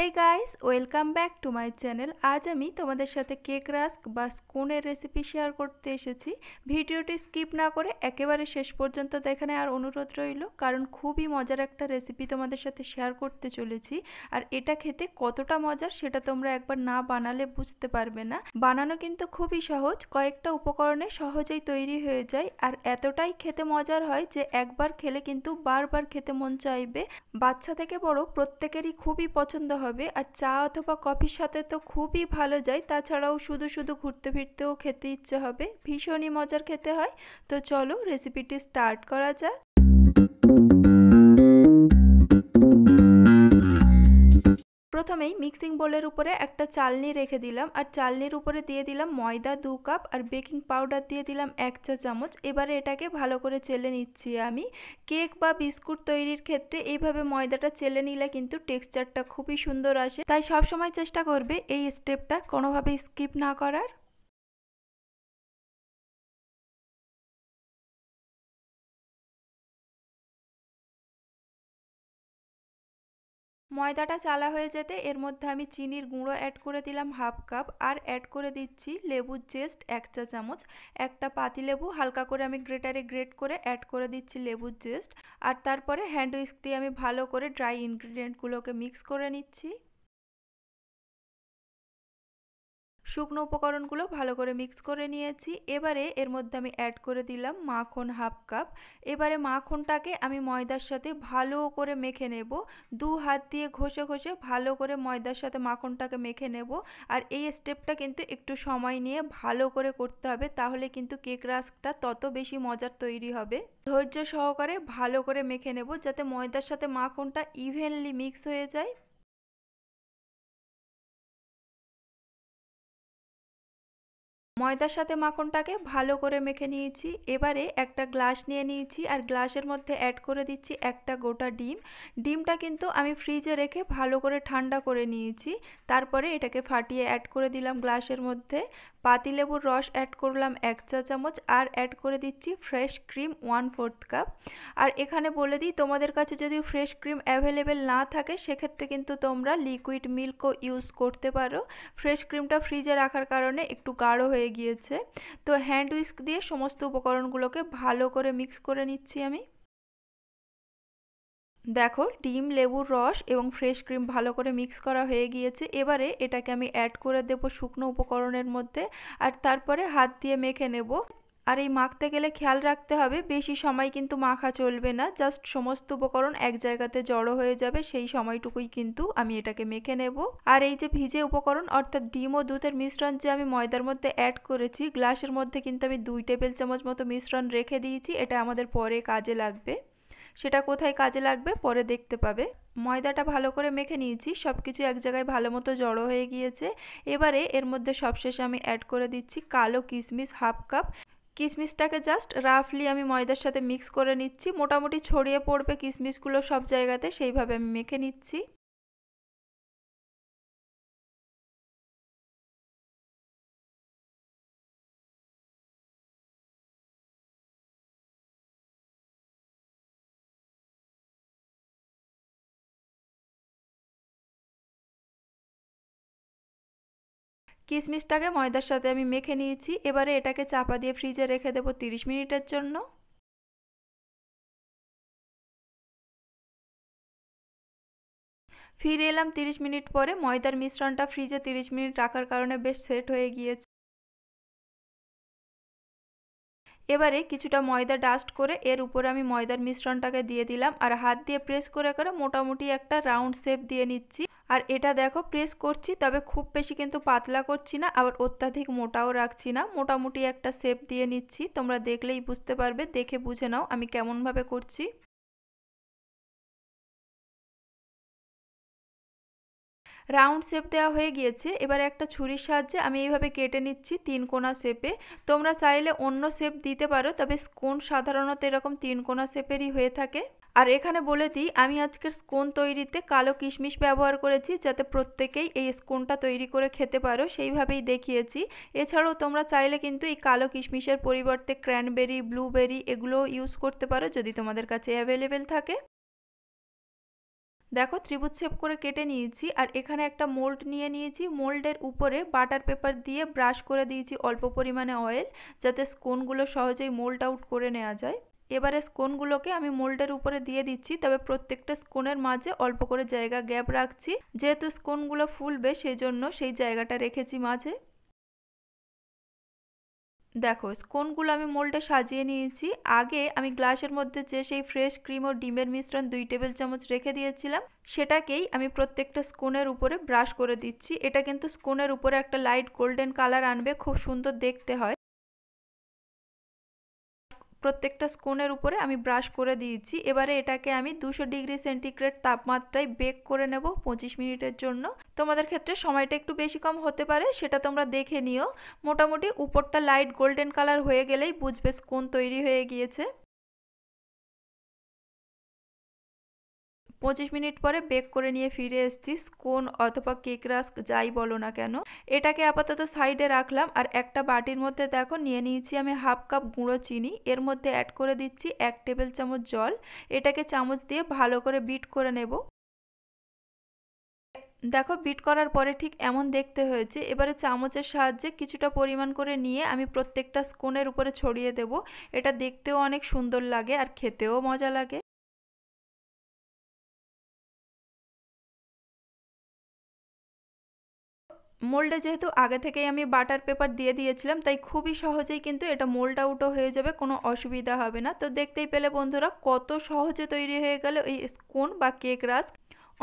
hey guys welcome back to my channel আজ আমি তোমাদের সাথে কেক রাস্ক বা স্কুনের রেসিপি শেয়ার করতে এসেছি ভিডিওটি স্কিপ না করে একেবারে শেষ পর্যন্ত দেখানে আর অনুরোধ রইল কারণ খুবই মজার একটা রেসিপি তোমাদের সাথে শেয়ার করতে চলেছি আর এটা খেতে কতটা মজার সেটা তোমরা একবার না বানালে বুঝতে পারবে না বানানো কিন্তু খুবই সহজ কয়েকটা উপকরণে সহজেই তৈরি হয়ে যায় আর এতটাই খেতে মজার হয় যে একবার খেলে কিন্তু বারবার খেতে মন চাইবে বাচ্চা থেকে বড় প্রত্যেকেরই খুবই পছন্দ হয় হবে আর চা অথবা কফির সাথে তো খুবই ভালো যায় তাছাড়াও শুধু শুধু ঘুরতে ফিরতেও খেতে ইচ্ছে হবে ভীষণই মজার খেতে হয় তো চলো রেসিপিটি স্টার্ট করা যাক প্রথমেই মিক্সিং বোলের উপরে একটা চালনি রেখে দিলাম আর চালনির উপরে দিয়ে দিলাম ময়দা দু কাপ আর বেকিং পাউডার দিয়ে দিলাম এক চা চামচ এবারে এটাকে ভালো করে চেলে নিচ্ছি আমি কেক বা বিস্কুট তৈরির ক্ষেত্রে এইভাবে ময়দাটা চেলে নিলে কিন্তু টেক্সচারটা খুবই সুন্দর আসে তাই সবসময় চেষ্টা করবে এই স্টেপটা কোনোভাবে স্কিপ না করার ময়দাটা চালা হয়ে যেতে এর মধ্যে আমি চিনির গুঁড়ো অ্যাড করে দিলাম হাফ কাপ আর অ্যাড করে দিচ্ছি লেবুর জেস্ট এক চা চামচ একটা পাতি লেবু হালকা করে আমি গ্রেটারে গ্রেট করে অ্যাড করে দিচ্ছি লেবুর জেস্ট আর তারপরে হ্যান্ড উইস্ক দিয়ে আমি ভালো করে ড্রাই ইনগ্রিডিয়েন্টগুলোকে মিক্স করে নিচ্ছি শুকনো উপকরণগুলো ভালো করে মিক্স করে নিয়েছি এবারে এর মধ্যে আমি অ্যাড করে দিলাম মাখন হাফ কাপ এবারে মাখনটাকে আমি ময়দার সাথে ভালো করে মেখে নেব দু হাত দিয়ে ঘষে ঘষে ভালো করে ময়দার সাথে মাখনটাকে মেখে নেব আর এই স্টেপটা কিন্তু একটু সময় নিয়ে ভালো করে করতে হবে তাহলে কিন্তু কেক রাস্কটা তত বেশি মজার তৈরি হবে ধৈর্য সহকারে ভালো করে মেখে নেব যাতে ময়দার সাথে মাখনটা ইভেনলি মিক্স হয়ে যায় ময়দার সাথে মাখনটাকে ভালো করে মেখে নিয়েছি এবারে একটা গ্লাস নিয়ে নিয়েছি আর গ্লাসের মধ্যে অ্যাড করে দিচ্ছি একটা গোটা ডিম ডিমটা কিন্তু আমি ফ্রিজে রেখে ভালো করে ঠান্ডা করে নিয়েছি তারপরে এটাকে ফাটিয়ে অ্যাড করে দিলাম গ্লাসের মধ্যে পাতিলেবুর রস অ্যাড করলাম এক চা চামচ আর অ্যাড করে দিচ্ছি fresh cream one fourth cup আর এখানে বলে দিই তোমাদের কাছে যদি ফ্রেশ ক্রিম অ্যাভেলেবেল না থাকে সেক্ষেত্রে কিন্তু তোমরা লিকুইড মিল্কও ইউজ করতে পারো ফ্রেশ ক্রিমটা ফ্রিজে রাখার কারণে একটু গাঢ় হয়ে হয়ে গিয়েছে তো হ্যান্ড উইস্ক দিয়ে সমস্ত উপকরণগুলোকে ভালো করে মিক্স করে নিচ্ছি আমি দেখো ডিম লেবুর রস এবং ফ্রেশ ক্রিম ভালো করে মিক্স করা হয়ে গিয়েছে এবারে এটাকে আমি অ্যাড করে দেব শুকনো উপকরণের মধ্যে আর তারপরে হাত দিয়ে মেখে নেব আর এই মাখতে গেলে খেয়াল রাখতে হবে বেশি সময় কিন্তু মাখা চলবে না জাস্ট সমস্ত উপকরণ এক জায়গাতে জড়ো হয়ে যাবে সেই সময়টুকুই কিন্তু আমি এটাকে মেখে নেব আর এই যে ভিজে উপকরণ অর্থাৎ ডিম ও দুধের মিশ্রণ যে আমি ময়দার মধ্যে অ্যাড করেছি গ্লাসের মধ্যে কিন্তু আমি দুই টেবিল চামচ মতো মিশ্রণ রেখে দিয়েছি এটা আমাদের পরে কাজে লাগবে সেটা কোথায় কাজে লাগবে পরে দেখতে পাবে ময়দাটা ভালো করে মেখে নিয়েছি সব কিছু এক জায়গায় ভালো মতো জড়ো হয়ে গিয়েছে এবারে এর মধ্যে সবশেষে আমি অ্যাড করে দিচ্ছি কালো কিশমিশ হাফ কাপ কিশমিশটাকে জাস্ট রাফলি আমি ময়দার সাথে মিক্স করে নিচ্ছি মোটামুটি ছড়িয়ে পড়বে কিশমিশগুলো সব জায়গাতে সেইভাবে আমি মেখে নিচ্ছি কিশমিশটাকে ময়দার সাথে আমি মেখে নিয়েছি এবারে এটাকে চাপা দিয়ে ফ্রিজে রেখে দেবো তিরিশ মিনিটের জন্য ফিরে এলাম তিরিশ মিনিট পরে ময়দার মিশ্রণটা ফ্রিজে তিরিশ মিনিট রাখার কারণে বেশ সেট হয়ে গিয়েছে এবারে কিছুটা ময়দা ডাস্ট করে এর উপরে আমি ময়দার মিশ্রণটাকে দিয়ে দিলাম আর হাত দিয়ে প্রেস করে করে মোটামুটি একটা রাউন্ড শেপ দিয়ে নিচ্ছি আর এটা দেখো প্রেস করছি তবে খুব বেশি কিন্তু পাতলা করছি না আবার অত্যাধিক মোটাও রাখছি না মোটামুটি একটা শেপ দিয়ে নিচ্ছি তোমরা দেখলেই বুঝতে পারবে দেখে বুঝে নাও আমি কেমনভাবে করছি রাউন্ড শেপ দেওয়া হয়ে গিয়েছে এবার একটা ছুরির সাহায্যে আমি এইভাবে কেটে নিচ্ছি তিন কোনা শেপে তোমরা চাইলে অন্য শেপ দিতে পারো তবে স্কোন সাধারণত এরকম তিন কোনা শেপেরই হয়ে থাকে আর এখানে বলে দিই আমি আজকের স্কোন তৈরিতে কালো কিশমিশ ব্যবহার করেছি যাতে প্রত্যেকেই এই স্কোনটা তৈরি করে খেতে পারো সেইভাবেই দেখিয়েছি এছাড়াও তোমরা চাইলে কিন্তু এই কালো কিশমিশের পরিবর্তে ক্র্যানবেরি ব্লুবেরি এগুলো ইউজ করতে পারো যদি তোমাদের কাছে অ্যাভেলেবেল থাকে দেখো ত্রিভুজ শেপ করে কেটে নিয়েছি আর এখানে একটা মোল্ড নিয়ে নিয়েছি মোল্ডের উপরে বাটার পেপার দিয়ে ব্রাশ করে দিয়েছি অল্প পরিমাণে অয়েল যাতে স্কোনগুলো সহজেই মোল্ড আউট করে নেওয়া যায় এবারে স্কোনগুলোকে আমি মোল্ডের উপরে দিয়ে দিচ্ছি তবে প্রত্যেকটা স্কোনের মাঝে অল্প করে জায়গা গ্যাপ রাখছি যেহেতু স্কোনগুলো ফুলবে সেই জন্য সেই জায়গাটা রেখেছি মাঝে দেখো স্কোনগুলো আমি মোল্ডে সাজিয়ে নিয়েছি আগে আমি গ্লাসের মধ্যে যে সেই ফ্রেশ ক্রিম ও ডিমের মিশ্রণ দুই টেবিল চামচ রেখে দিয়েছিলাম সেটাকেই আমি প্রত্যেকটা স্কোনের উপরে ব্রাশ করে দিচ্ছি এটা কিন্তু স্কোনের উপরে একটা লাইট গোল্ডেন কালার আনবে খুব সুন্দর দেখতে হয় প্রত্যেকটা স্কুনের উপরে আমি ব্রাশ করে দিয়েছি এবারে এটাকে আমি দুশো ডিগ্রি সেন্টিগ্রেড তাপমাত্রায় বেক করে নেব পঁচিশ মিনিটের জন্য তোমাদের ক্ষেত্রে সময়টা একটু বেশি কম হতে পারে সেটা তোমরা দেখে নিও মোটামুটি উপরটা লাইট গোল্ডেন কালার হয়ে গেলেই বুঝবে স্কোন তৈরি হয়ে গিয়েছে পঁচিশ মিনিট পরে বেক করে নিয়ে ফিরে এসেছি স্কোন অথবা কেক রাস্ক যাই বলো না কেন এটাকে আপাতত সাইডে রাখলাম আর একটা বাটির মধ্যে দেখো নিয়ে নিয়েছি আমি হাফ কাপ গুঁড়ো চিনি এর মধ্যে অ্যাড করে দিচ্ছি এক টেবিল চামচ জল এটাকে চামচ দিয়ে ভালো করে বিট করে নেব দেখো বিট করার পরে ঠিক এমন দেখতে হয়েছে এবারে চামচের সাহায্যে কিছুটা পরিমাণ করে নিয়ে আমি প্রত্যেকটা স্কোনের উপরে ছড়িয়ে দেব এটা দেখতেও অনেক সুন্দর লাগে আর খেতেও মজা লাগে মোল্ডে যেহেতু আগে থেকেই আমি বাটার পেপার দিয়ে দিয়েছিলাম তাই খুবই সহজেই কিন্তু এটা মোল্ড আউটও হয়ে যাবে কোনো অসুবিধা হবে না তো দেখতেই পেলে বন্ধুরা কত সহজে তৈরি হয়ে গেল এই স্কুন বা কেক রাস্ক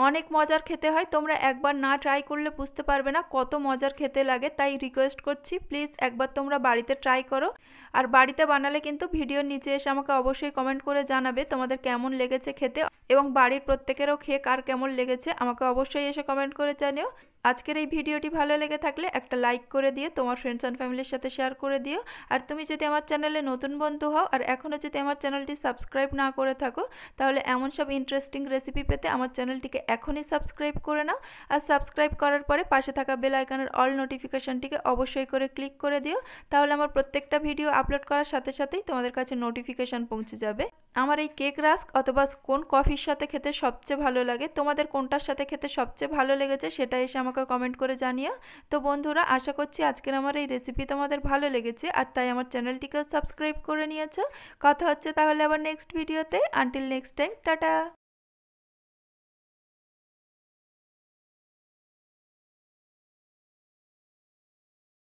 অনেক মজার খেতে হয় তোমরা একবার না ট্রাই করলে বুঝতে পারবে না কত মজার খেতে লাগে তাই রিকোয়েস্ট করছি প্লিজ একবার তোমরা বাড়িতে ট্রাই করো আর বাড়িতে বানালে কিন্তু ভিডিওর নিচে এসে আমাকে অবশ্যই কমেন্ট করে জানাবে তোমাদের কেমন লেগেছে খেতে এবং বাড়ির প্রত্যেকেরও খেয়ে কার কেমন লেগেছে আমাকে অবশ্যই এসে কমেন্ট করে জানিও আজকের এই ভিডিওটি ভালো লেগে থাকলে একটা লাইক করে দিও তোমার ফ্রেন্ডস অ্যান্ড ফ্যামিলির সাথে শেয়ার করে দিও আর তুমি যদি আমার চ্যানেলে নতুন বন্ধু হও আর এখনও যদি আমার চ্যানেলটি সাবস্ক্রাইব না করে থাকো তাহলে এমন সব ইন্টারেস্টিং রেসিপি পেতে আমার চ্যানেলটিকে এখনই সাবস্ক্রাইব করে নাও আর সাবস্ক্রাইব করার পরে পাশে থাকা বেল আইকনের অল নোটিফিকেশানটিকে অবশ্যই করে ক্লিক করে দিও তাহলে আমার প্রত্যেকটা ভিডিও আপলোড করার সাথে সাথেই তোমাদের কাছে নোটিফিকেশান পৌঁছে যাবে আমার এই কেক রাস্ক অথবা কোন কফি সাথে খেতে সবচেয়ে ভালো লাগে তোমাদের কোনটার সাথে খেতে সবচেয়ে ভালো লেগেছে সেটা এসে আমাকে কমেন্ট করে জানিও তো বন্ধুরা আশা করছি আজকের আমার এই রেসিপি তোমাদের ভালো লেগেছে আর তাই আমার চ্যানেলটিকেও সাবস্ক্রাইব করে নিয়েছো কথা হচ্ছে তাহলে আবার নেক্সট ভিডিওতে আনটিল নেক্সট টাইম টাটা